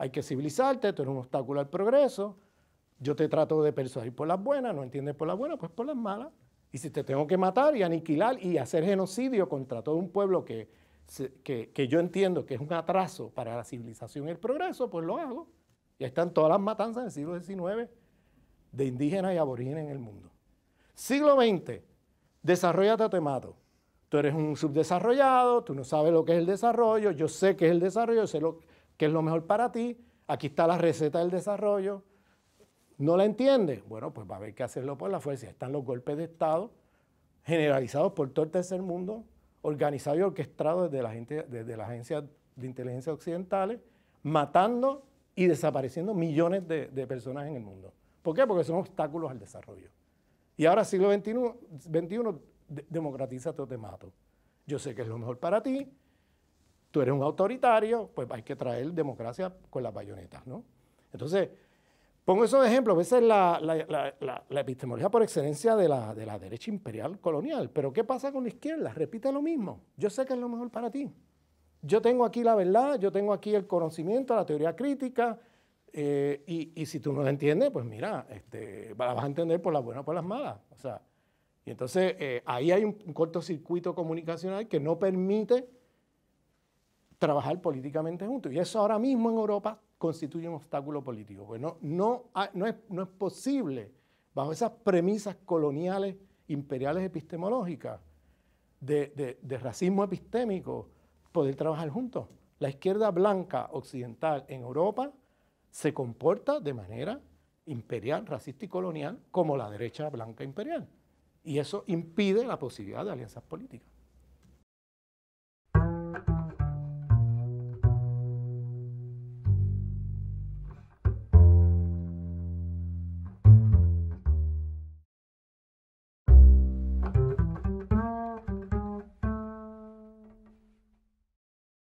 hay que civilizarte, tú eres un obstáculo al progreso, yo te trato de persuadir por las buenas, no entiendes por las buenas, pues por las malas. Y si te tengo que matar y aniquilar y hacer genocidio contra todo un pueblo que, que, yo entiendo que es un atraso para la civilización y el progreso, pues lo hago. Y están todas las matanzas del siglo XIX de indígenas y aborígenes en el mundo. Siglo XX, desarrollate o te mato. Tú eres un subdesarrollado, tú no sabes lo que es el desarrollo, yo sé que es el desarrollo, sé lo que ¿Qué es lo mejor para ti? Aquí está la receta del desarrollo. ¿No la entiende? Bueno, pues va a haber que hacerlo por la fuerza. Están los golpes de Estado generalizados por todo el tercer mundo, organizados y orquestados desde la, gente, desde agencia de inteligencia occidentales, matando y desapareciendo millones de, personas en el mundo. ¿Por qué? Porque son obstáculos al desarrollo. Y ahora siglo XXI, democratízate democratiza todo te mato. Yo sé que es lo mejor para ti, tú eres un autoritario, pues hay que traer democracia con las bayonetas, ¿no? Entonces, pongo eso de ejemplo, esa es la, epistemología por excelencia de, la, derecha imperial colonial, pero ¿qué pasa con la izquierda? Repite lo mismo, yo sé que es lo mejor para ti, yo tengo aquí la verdad, yo tengo aquí el conocimiento, la teoría crítica, eh, y, si tú no la entiendes, pues mira, este, la vas a entender por las buenas o por las malas, o sea, y entonces eh, ahí hay un cortocircuito comunicacional que no permite trabajar políticamente juntos. Y eso ahora mismo en Europa constituye un obstáculo político. Bueno, no, es, posible, bajo esas premisas coloniales, imperiales epistemológicas, de racismo epistémico, poder trabajar juntos. La izquierda blanca occidental en Europa se comporta de manera imperial, racista y colonial como la derecha blanca imperial. Y eso impide la posibilidad de alianzas políticas.